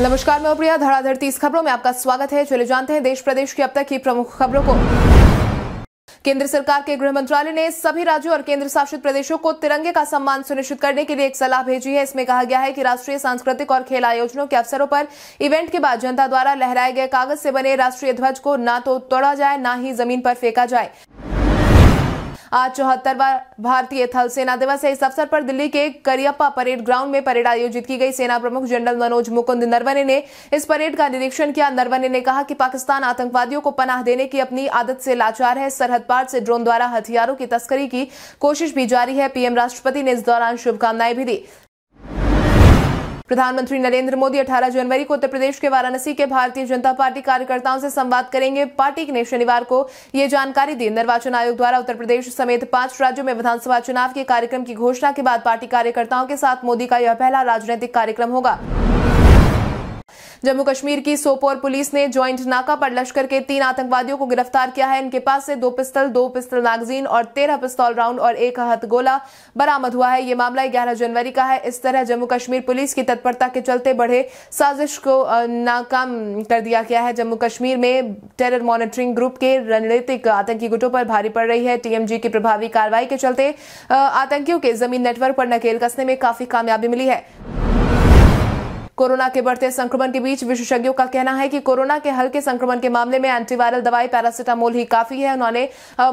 नमस्कार मैं प्रिया धड़ाधड़ तीस खबरों में आपका स्वागत है चले जानते हैं देश प्रदेश की अब तक की प्रमुख खबरों को केंद्र सरकार के गृह मंत्रालय ने सभी राज्यों और केंद्र शासित प्रदेशों को तिरंगे का सम्मान सुनिश्चित करने के लिए एक सलाह भेजी है इसमें कहा गया है कि राष्ट्रीय सांस्कृतिक और खेल आयोजनों के अवसरों पर इवेंट के बाद जनता द्वारा लहराए गए कागज से बने राष्ट्रीय ध्वज को न तो तोड़ा जाए न ही जमीन पर फेंका जाए आज चौहत्तरवा भारतीय थल सेना दिवस है इस अवसर पर दिल्ली के करियप्पा परेड ग्राउंड में परेड आयोजित की गई सेना प्रमुख जनरल मनोज मुकुंद नरवने ने इस परेड का निरीक्षण किया नरवने ने कहा कि पाकिस्तान आतंकवादियों को पनाह देने की अपनी आदत से लाचार है सरहद पार से ड्रोन द्वारा हथियारों की तस्करी की कोशिश भी जारी है पीएम राष्ट्रपति ने इस दौरान शुभकामनाएं भी दी प्रधानमंत्री नरेंद्र मोदी 18 जनवरी को उत्तर प्रदेश के वाराणसी के भारतीय जनता पार्टी कार्यकर्ताओं से संवाद करेंगे पार्टी ने शनिवार को ये जानकारी दी निर्वाचन आयोग द्वारा उत्तर प्रदेश समेत पांच राज्यों में विधानसभा चुनाव के कार्यक्रम की घोषणा के बाद पार्टी कार्यकर्ताओं के साथ मोदी का यह पहला राजनीतिक कार्यक्रम होगा जम्मू कश्मीर की सोपोर पुलिस ने ज्वाइंट नाका पर लश्कर के तीन आतंकवादियों को गिरफ्तार किया है इनके पास से दो पिस्तल दो पिस्तल मैगजीन और तेरह पिस्तौल राउंड और एक हथगोला बरामद हुआ है ये मामला ग्यारह जनवरी का है इस तरह जम्मू कश्मीर पुलिस की तत्परता के चलते बढ़े साजिश को नाकाम कर दिया गया है जम्मू कश्मीर में टेरर मॉनिटरिंग ग्रुप के रणनीतिक आतंकी गुटों पर भारी पड़ रही है टीएमजी की प्रभावी कार्रवाई के चलते आतंकियों के जमीन नेटवर्क पर नकेल कसने में काफी कामयाबी मिली है कोरोना के बढ़ते संक्रमण के बीच विशेषज्ञों का कहना है कि कोरोना के हल्के संक्रमण के मामले में एंटीवायरल दवाई पैरासिटामोल ही काफी है उन्होंने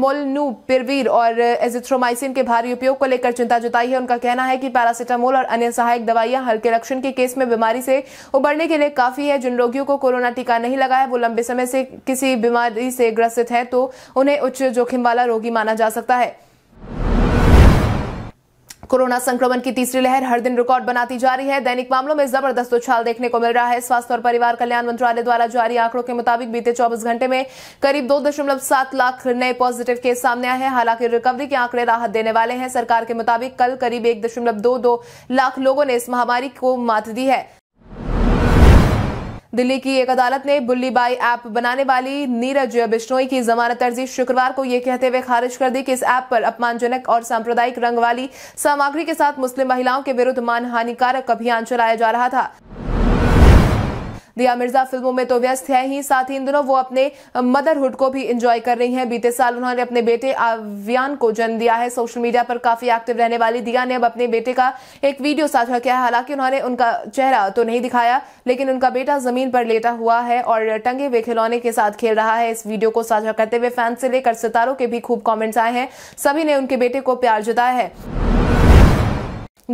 मोलनू पिरवीर और एजिथ्रोमाइसिन के भारी उपयोग को लेकर चिंता जताई है उनका कहना है कि पैरासिटामोल और अन्य सहायक दवाइयां हल्के लक्षण के केस में बीमारी से उबरने के लिए काफी है जिन रोगियों को कोरोना टीका नहीं लगा है वो लंबे समय से किसी बीमारी से ग्रसित है तो उन्हें उच्च जोखिम वाला रोगी माना जा सकता है कोरोना संक्रमण की तीसरी लहर हर दिन रिकॉर्ड बनाती जा रही है दैनिक मामलों में जबरदस्त उछाल देखने को मिल रहा है स्वास्थ्य और परिवार कल्याण मंत्रालय द्वारा जारी आंकड़ों के मुताबिक बीते 24 घंटे में करीब 2.7 लाख नए पॉजिटिव केस सामने आए हैं हालांकि रिकवरी के आंकड़े राहत देने वाले हैं सरकार के मुताबिक कल करीब एक लाख लोगों ने इस महामारी को मात दी है दिल्ली की एक अदालत ने बुल्ली बाई ऐप बनाने वाली नीरज बिश्नोई की जमानत अर्जी शुक्रवार को यह कहते हुए खारिज कर दी कि इस ऐप पर अपमानजनक और सांप्रदायिक रंग वाली सामग्री के साथ मुस्लिम महिलाओं के विरुद्ध मानहानिकारक अभियान चलाया जा रहा था दिया मिर्जा फिल्मों में तो व्यस्त है ही साथ ही इन दिनों वो अपने मदरहुड को भी इंजॉय कर रही हैं बीते साल उन्होंने अपने बेटे आव्यान को जन्म दिया है सोशल मीडिया पर काफी एक्टिव रहने वाली दिया ने अब अपने बेटे का एक वीडियो साझा किया है हालांकि उन्होंने उनका चेहरा तो नहीं दिखाया लेकिन उनका बेटा जमीन पर लेटा हुआ है और टंगे हुए खिलौने के साथ खेल रहा है इस वीडियो को साझा करते हुए फैंस से लेकर सितारों के भी खूब कॉमेंट्स आए हैं सभी ने उनके बेटे को प्यार जताया है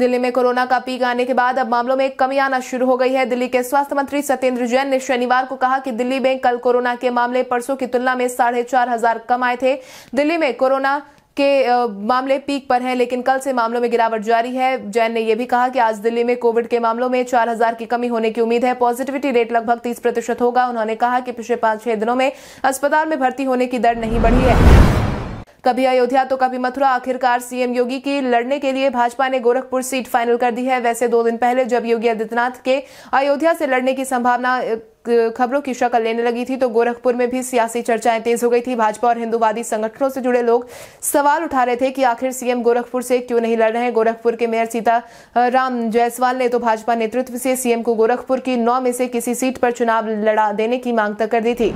दिल्ली में कोरोना का पीक आने के बाद अब मामलों में कमी आना शुरू हो गई है दिल्ली के स्वास्थ्य मंत्री सत्येंद्र जैन ने शनिवार को कहा कि दिल्ली में कल कोरोना के मामले परसों की तुलना में साढ़े चार हजार कम आए थे दिल्ली में कोरोना के मामले पीक पर हैं लेकिन कल से मामलों में गिरावट जारी है जैन ने यह भी कहा कि आज दिल्ली में कोविड के मामलों में 4000 की कमी होने की उम्मीद है पॉजिटिविटी रेट लगभग 30 प्रतिशत होगा उन्होंने कहा कि पिछले पांच छह दिनों में अस्पताल में भर्ती होने की दर नहीं बढ़ी है कभी अयोध्या तो कभी मथुरा आखिरकार सीएम योगी की लड़ने के लिए भाजपा ने गोरखपुर सीट फाइनल कर दी है वैसे दो दिन पहले जब योगी आदित्यनाथ के अयोध्या से लड़ने की संभावना खबरों की शक्ल लेने लगी थी तो गोरखपुर में भी सियासी चर्चाएं तेज हो गई थी भाजपा और हिंदुवादी संगठनों से जुड़े लोग सवाल उठा रहे थे कि आखिर सीएम गोरखपुर से क्यों नहीं लड़ रहे हैं गोरखपुर के मेयर सीता राम जायसवाल ने तो भाजपा नेतृत्व से सीएम को गोरखपुर की नौ में से किसी सीट पर चुनाव लड़ा देने की मांग तक कर दी थी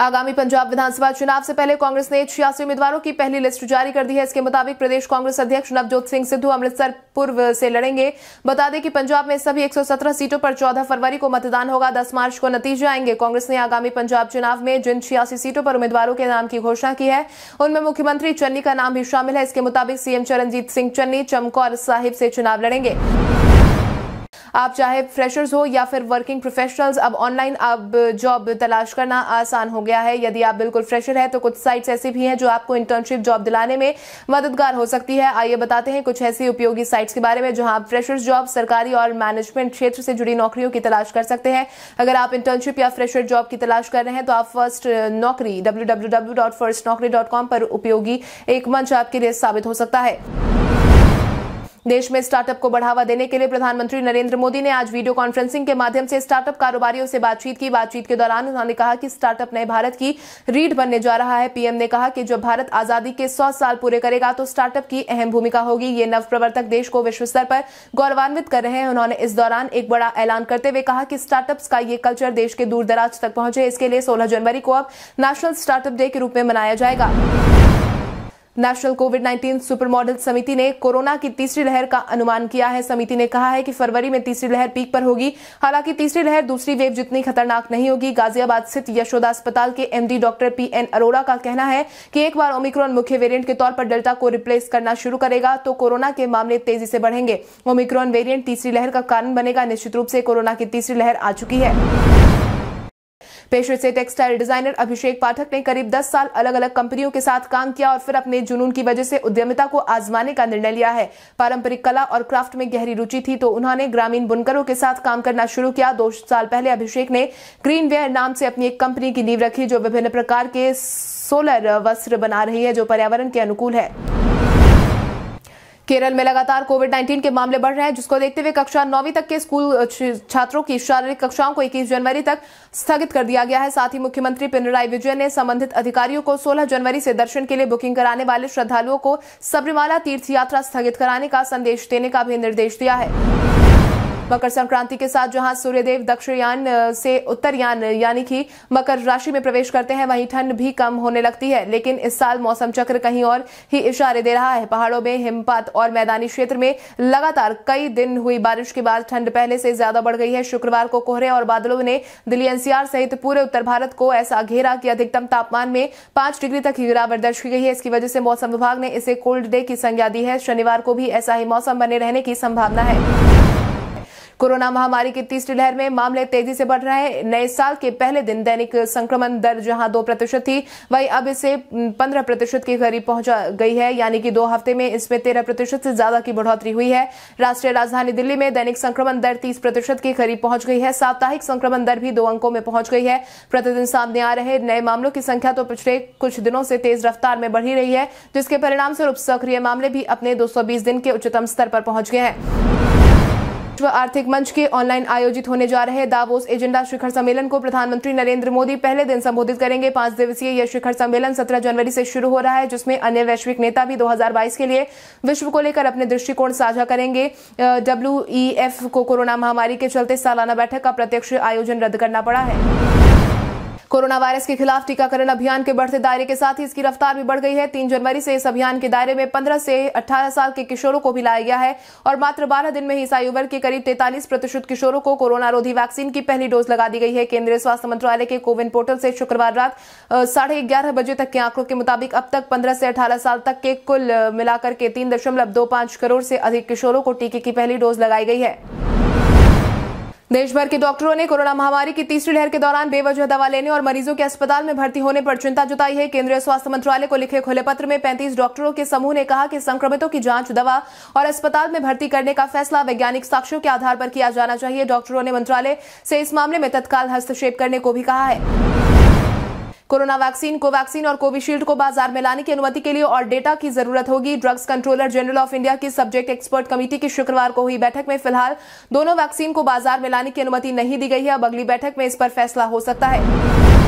आगामी पंजाब विधानसभा चुनाव से पहले कांग्रेस ने छियासी उम्मीदवारों की पहली लिस्ट जारी कर दी है इसके मुताबिक प्रदेश कांग्रेस अध्यक्ष नवजोत सिंह सिद्धू अमृतसर पूर्व से लड़ेंगे बता दें कि पंजाब में सभी 117 सीटों पर 14 फरवरी को मतदान होगा 10 मार्च को नतीजे आएंगे कांग्रेस ने आगामी पंजाब चुनाव में जिन छियासी सीटों पर उम्मीदवारों के नाम की घोषणा की है उनमें मुख्यमंत्री चन्नी का नाम भी शामिल है इसके मुताबिक सीएम चरणजीत सिंह चन्नी चमकौर साहिब से चुनाव लड़ेंगे आप चाहे फ्रेशर्स हो या फिर वर्किंग प्रोफेशनल्स अब ऑनलाइन अब जॉब तलाश करना आसान हो गया है यदि आप बिल्कुल फ्रेशर है तो कुछ साइट्स ऐसी भी हैं जो आपको इंटर्नशिप जॉब दिलाने में मददगार हो सकती है आइए बताते हैं कुछ ऐसी उपयोगी साइट्स के बारे में जहां आप फ्रेशर्स जॉब सरकारी और मैनेजमेंट क्षेत्र से जुड़ी नौकरियों की तलाश कर सकते हैं अगर आप इंटर्नशिप या फ्रेशर जॉब की तलाश कर रहे हैं तो आप फर्स्ट नौकरी डब्ल्यू पर उपयोगी एक मंच आपके लिए साबित हो सकता है देश में स्टार्टअप को बढ़ावा देने के लिए प्रधानमंत्री नरेंद्र मोदी ने आज वीडियो कॉन्फ्रेंसिंग के माध्यम से स्टार्टअप कारोबारियों से बातचीत की बातचीत के दौरान उन्होंने कहा कि स्टार्टअप नए भारत की रीढ़ बनने जा रहा है पीएम ने कहा कि जब भारत आजादी के सौ साल पूरे करेगा तो स्टार्टअप की अहम भूमिका होगी ये नवप्रवर्तक देश को विश्व स्तर पर गौरवान्वित कर रहे हैं उन्होंने इस दौरान एक बड़ा ऐलान करते हुए कहा कि स्टार्टअप्स का ये कल्चर देश के दूर दराज तक पहुंचे इसके लिए सोलह जनवरी को अब नेशनल स्टार्टअप डे के रूप में मनाया जाएगा नेशनल कोविड 19 सुपर मॉडल समिति ने कोरोना की तीसरी लहर का अनुमान किया है समिति ने कहा है कि फरवरी में तीसरी लहर पीक पर होगी हालांकि तीसरी लहर दूसरी वेव जितनी खतरनाक नहीं होगी गाजियाबाद स्थित यशोदा अस्पताल के MD doctor P N Arora का कहना है कि एक बार ओमिक्रॉन मुख्य वेरियंट के तौर पर डेल्टा को रिप्लेस करना शुरू करेगा तो कोरोना के मामले तेजी से बढ़ेंगे ओमिक्रॉन वेरियंट तीसरी लहर का कारण बनेगा निश्चित रूप से कोरोना की तीसरी लहर आ चुकी है पेशे से टेक्सटाइल डिजाइनर अभिषेक पाठक ने करीब दस साल अलग अलग कंपनियों के साथ काम किया और फिर अपने जुनून की वजह से उद्यमिता को आजमाने का निर्णय लिया है पारंपरिक कला और क्राफ्ट में गहरी रुचि थी तो उन्होंने ग्रामीण बुनकरों के साथ काम करना शुरू किया दो साल पहले अभिषेक ने ग्रीन वेयर नाम से अपनी एक कंपनी की नींव रखी जो विभिन्न प्रकार के सोलर वस्त्र बना रही है जो पर्यावरण के अनुकूल है केरल में लगातार कोविड 19 के मामले बढ़ रहे हैं जिसको देखते हुए कक्षा नौवीं तक के स्कूल छात्रों की शारीरिक कक्षाओं को 21 जनवरी तक स्थगित कर दिया गया है साथ ही मुख्यमंत्री पिनराई विजय ने संबंधित अधिकारियों को 16 जनवरी से दर्शन के लिए बुकिंग कराने वाले श्रद्धालुओं को सबरीमाला तीर्थ यात्रा स्थगित कराने का संदेश देने का भी निर्देश दिया है मकर संक्रांति के साथ जहां सूर्यदेव दक्षिणयान से उत्तरयान यानी कि मकर राशि में प्रवेश करते हैं वहीं ठंड भी कम होने लगती है लेकिन इस साल मौसम चक्र कहीं और ही इशारे दे रहा है पहाड़ों में हिमपात और मैदानी क्षेत्र में लगातार कई दिन हुई बारिश के बाद ठंड पहले से ज्यादा बढ़ गई है शुक्रवार को कोहरे और बादलों ने दिल्ली एनसीआर सहित पूरे उत्तर भारत को ऐसा घेरा कि अधिकतम तापमान में पांच डिग्री तक ही गिरावट दर्ज की गई है इसकी वजह से मौसम विभाग ने इसे कोल्ड डे की संज्ञा दी है शनिवार को भी ऐसा ही मौसम बने रहने की संभावना है कोरोना महामारी की तीसरी लहर में मामले तेजी से बढ़ रहे हैं नए साल के पहले दिन दैनिक संक्रमण दर जहां दो प्रतिशत थी वहीं अब इसे पंद्रह प्रतिशत के करीब पहुंचा गई है यानी कि दो हफ्ते में इसमें तेरह प्रतिशत से ज्यादा की बढ़ोतरी हुई है राष्ट्रीय राजधानी दिल्ली में दैनिक संक्रमण दर तीस प्रतिशत के करीब पहुंच गई है साप्ताहिक संक्रमण दर भी दो अंकों में पहुंच गई है प्रतिदिन सामने आ रहे नए मामलों की संख्या तो पिछले कुछ दिनों से तेज रफ्तार में बढ़ी रही है जिसके परिणाम स्वरूप सक्रिय मामले भी अपने 220 दिन के उच्चतम स्तर पर पहुंच गए हैं विश्व आर्थिक मंच के ऑनलाइन आयोजित होने जा रहे दावोस एजेंडा शिखर सम्मेलन को प्रधानमंत्री नरेंद्र मोदी पहले दिन संबोधित करेंगे पांच दिवसीय यह शिखर सम्मेलन 17 जनवरी से शुरू हो रहा है जिसमें अन्य वैश्विक नेता भी 2022 के लिए विश्व को लेकर अपने दृष्टिकोण साझा करेंगे डब्ल्यू को कोरोना महामारी के चलते सालाना बैठक का प्रत्यक्ष आयोजन रद्द करना पड़ा है कोरोना वायरस के खिलाफ टीकाकरण अभियान के बढ़ते दायरे के साथ ही इसकी रफ्तार भी बढ़ गई है तीन जनवरी से इस अभियान के दायरे में पंद्रह से अठारह साल के किशोरों को भी लाया गया है और मात्र बारह दिन में ही इस आयु वर्ग के करीब तैतालीस प्रतिशत किशोरों को कोरोना रोधी वैक्सीन की पहली डोज लगा दी गई है केंद्रीय स्वास्थ्य मंत्रालय के कोविन पोर्टल से शुक्रवार रात साढ़े ग्यारह बजे तक के आंकड़ों के मुताबिक अब तक पंद्रह से अठारह साल तक के कुल मिलाकर के तीन दशमलव दो पांच करोड़ से अधिक किशोरों को टीके की पहली डोज लगाई गई है देश भर के डॉक्टरों ने कोरोना महामारी की तीसरी लहर के दौरान बेवजह दवा लेने और मरीजों के अस्पताल में भर्ती होने पर चिंता जताई है केंद्रीय स्वास्थ्य मंत्रालय को लिखे खुले पत्र में 35 डॉक्टरों के समूह ने कहा कि संक्रमितों की जांच दवा और अस्पताल में भर्ती करने का फैसला वैज्ञानिक साक्ष्यों के आधार पर किया जाना चाहिए डॉक्टरों ने मंत्रालय से इस मामले में तत्काल हस्तक्षेप करने को भी कहा है कोरोना वैक्सीन कोवैक्सीन और कोविशील्ड को बाजार में लाने की अनुमति के लिए और डेटा की जरूरत होगी drugs controller general of India की सब्जेक्ट एक्सपर्ट कमेटी की शुक्रवार को हुई बैठक में फिलहाल दोनों वैक्सीन को बाजार में लाने की अनुमति नहीं दी गई है अब अगली बैठक में इस पर फैसला हो सकता है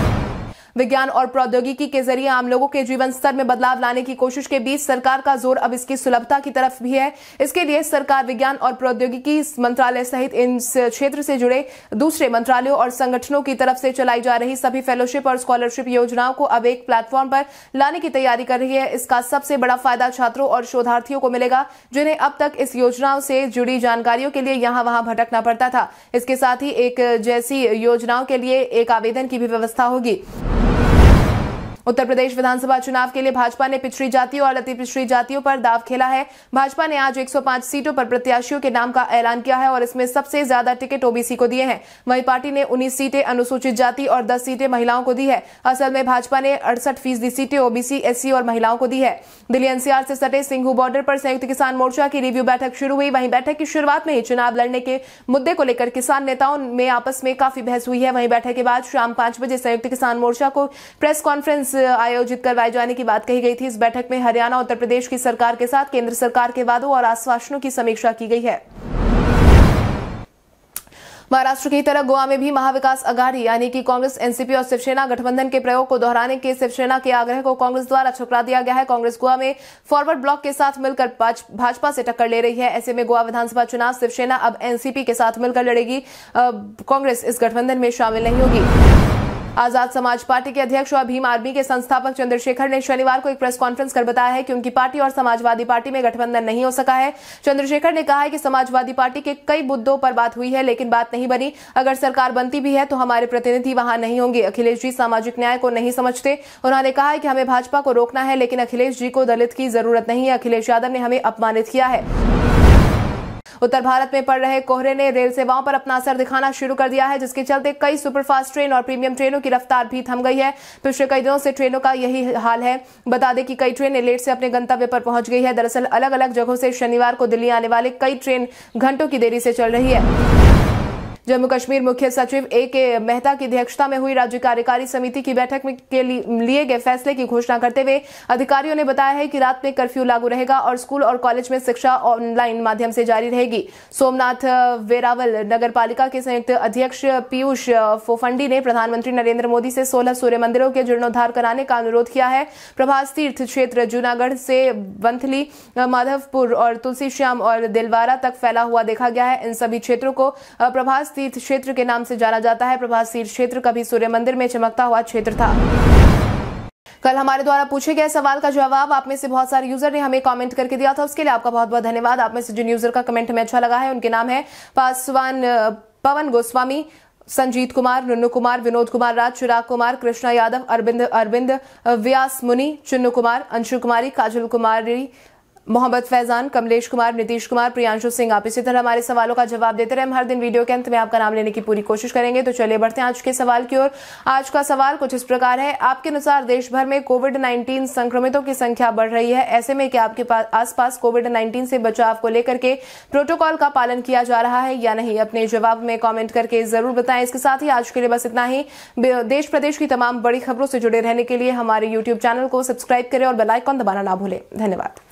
विज्ञान और प्रौद्योगिकी के जरिए आम लोगों के जीवन स्तर में बदलाव लाने की कोशिश के बीच सरकार का जोर अब इसकी सुलभता की तरफ भी है इसके लिए सरकार विज्ञान और प्रौद्योगिकी मंत्रालय सहित इन क्षेत्र से जुड़े दूसरे मंत्रालयों और संगठनों की तरफ से चलाई जा रही सभी फेलोशिप और स्कॉलरशिप योजनाओं को अब एक प्लेटफॉर्म पर लाने की तैयारी कर रही है इसका सबसे बड़ा फायदा छात्रों और शोधार्थियों को मिलेगा जिन्हें अब तक इस योजनाओं से जुड़ी जानकारियों के लिए यहां वहां भटकना पड़ता था इसके साथ ही एक जैसी योजनाओं के लिए एक आवेदन की भी व्यवस्था होगी उत्तर प्रदेश विधानसभा चुनाव के लिए भाजपा ने पिछड़ी जातियों और अति पिछड़ी जातियों पर दाव खेला है भाजपा ने आज 105 सीटों पर प्रत्याशियों के नाम का ऐलान किया है और इसमें सबसे ज्यादा टिकट ओबीसी को दिए हैं वहीं पार्टी ने उन्नीस सीटें अनुसूचित जाति और दस सीटें महिलाओं को दी है असल में भाजपा ने अड़सठ फीसदी सीटें ओबीसी एससी और महिलाओं को दी है दिल्ली एनसीआर से सटे सिंघू बॉर्डर पर संयुक्त किसान मोर्चा की रिव्यू बैठक शुरू हुई वहीं बैठक की शुरुआत में ही चुनाव लड़ने के मुद्दे को लेकर किसान नेताओं में आपस में काफी बहस हुई है वहीं बैठक के बाद शाम पांच बजे संयुक्त किसान मोर्चा को प्रेस कॉन्फ्रेंस कॉन्फ्रेंस uh, आयोजित करवाए जाने की बात कही गई थी इस बैठक में हरियाणा उत्तर प्रदेश की सरकार के साथ केंद्र सरकार के वादों और आश्वासनों की समीक्षा की गई है महाराष्ट्र की तरह गोवा में भी महाविकास अघाड़ी यानी कि कांग्रेस एनसीपी और शिवसेना गठबंधन के प्रयोग को दोहराने के शिवसेना के आग्रह को कांग्रेस द्वारा छुपरा दिया गया है कांग्रेस गोवा में फॉरवर्ड ब्लॉक के साथ मिलकर भाजपा से टक्कर ले रही है ऐसे में गोवा विधानसभा चुनाव शिवसेना अब एनसीपी के साथ मिलकर लड़ेगी कांग्रेस इस गठबंधन में शामिल नहीं होगी आजाद समाज पार्टी के अध्यक्ष और भीम आर्मी के संस्थापक चंद्रशेखर ने शनिवार को एक प्रेस कॉन्फ्रेंस कर बताया है कि उनकी पार्टी और समाजवादी पार्टी में गठबंधन नहीं हो सका है चंद्रशेखर ने कहा है कि समाजवादी पार्टी के कई मुद्दों पर बात हुई है लेकिन बात नहीं बनी अगर सरकार बनती भी है तो हमारे प्रतिनिधि वहां नहीं होंगे अखिलेश जी सामाजिक न्याय को नहीं समझते उन्होंने कहा है कि हमें भाजपा को रोकना है लेकिन अखिलेश जी को दलित की जरूरत नहीं है अखिलेश यादव ने हमें अपमानित किया है उत्तर भारत में पड़ रहे कोहरे ने रेल सेवाओं पर अपना असर दिखाना शुरू कर दिया है जिसके चलते कई सुपरफास्ट ट्रेन और प्रीमियम ट्रेनों की रफ्तार भी थम गई है पिछले कई दिनों से ट्रेनों का यही हाल है बता दें कि कई ट्रेनें लेट से अपने गंतव्य पर पहुंच गई है दरअसल अलग अलग जगहों से शनिवार को दिल्ली आने वाले कई ट्रेन घंटों की देरी से चल रही है जम्मू कश्मीर मुख्य सचिव ए के मेहता की अध्यक्षता में हुई राज्य कार्यकारी समिति की बैठक में के लिए गए फैसले की घोषणा करते हुए अधिकारियों ने बताया है कि रात में कर्फ्यू लागू रहेगा और स्कूल और कॉलेज में शिक्षा ऑनलाइन माध्यम से जारी रहेगी सोमनाथ वेरावल नगर पालिका के संयुक्त अध्यक्ष पीयूष फोफंडी ने प्रधानमंत्री नरेंद्र मोदी से सोलह सूर्य मंदिरों के जीर्णोद्वार कराने का अनुरोध किया है प्रभास तीर्थ क्षेत्र जूनागढ़ से वंथली माधवपुर और तुलसी श्याम और दिलवारा तक फैला हुआ देखा गया है इन सभी क्षेत्रों को प्रभास प्रभास तीर्थ क्षेत्र के नाम से जाना जाता है प्रभास तीर्थ क्षेत्र कभी सूर्य मंदिर में चमकता हुआ क्षेत्र था कल हमारे द्वारा पूछे गए सवाल का जवाब आप में से बहुत सारे यूजर ने हमें कमेंट करके दिया था उसके लिए आपका बहुत बहुत धन्यवाद आप में से जिन यूजर का कमेंट हमें अच्छा लगा है उनके नाम है पासवान पवन गोस्वामी संजीत कुमार नुन्नू कुमार विनोद कुमार राज चिराग कुमार कृष्णा यादव अरविंद अरविंद व्यास मुनि चुन्नू कुमार अंशु कुमारी काजल कुमारी मोहम्मद फैजान कमलेश कुमार नीतीश कुमार प्रियांशु सिंह आप इसी तरह हमारे सवालों का जवाब देते रहे हम हर दिन वीडियो के अंत में आपका नाम लेने की पूरी कोशिश करेंगे तो चलिए बढ़ते हैं आज के सवाल की ओर आज का सवाल कुछ इस प्रकार है आपके अनुसार देश भर में कोविड नाइन्टीन संक्रमितों की संख्या बढ़ रही है ऐसे में क्या आपके पास आसपास कोविड नाइन्टीन से बचाव को लेकर के प्रोटोकॉल का पालन किया जा रहा है या नहीं अपने जवाब में कॉमेंट करके जरूर बताएं इसके साथ ही आज के लिए बस इतना ही देश प्रदेश की तमाम बड़ी खबरों से जुड़े रहने के लिए हमारे यूट्यूब चैनल को सब्सक्राइब करें और बेलाइकॉन दबाना ना भूलें धन्यवाद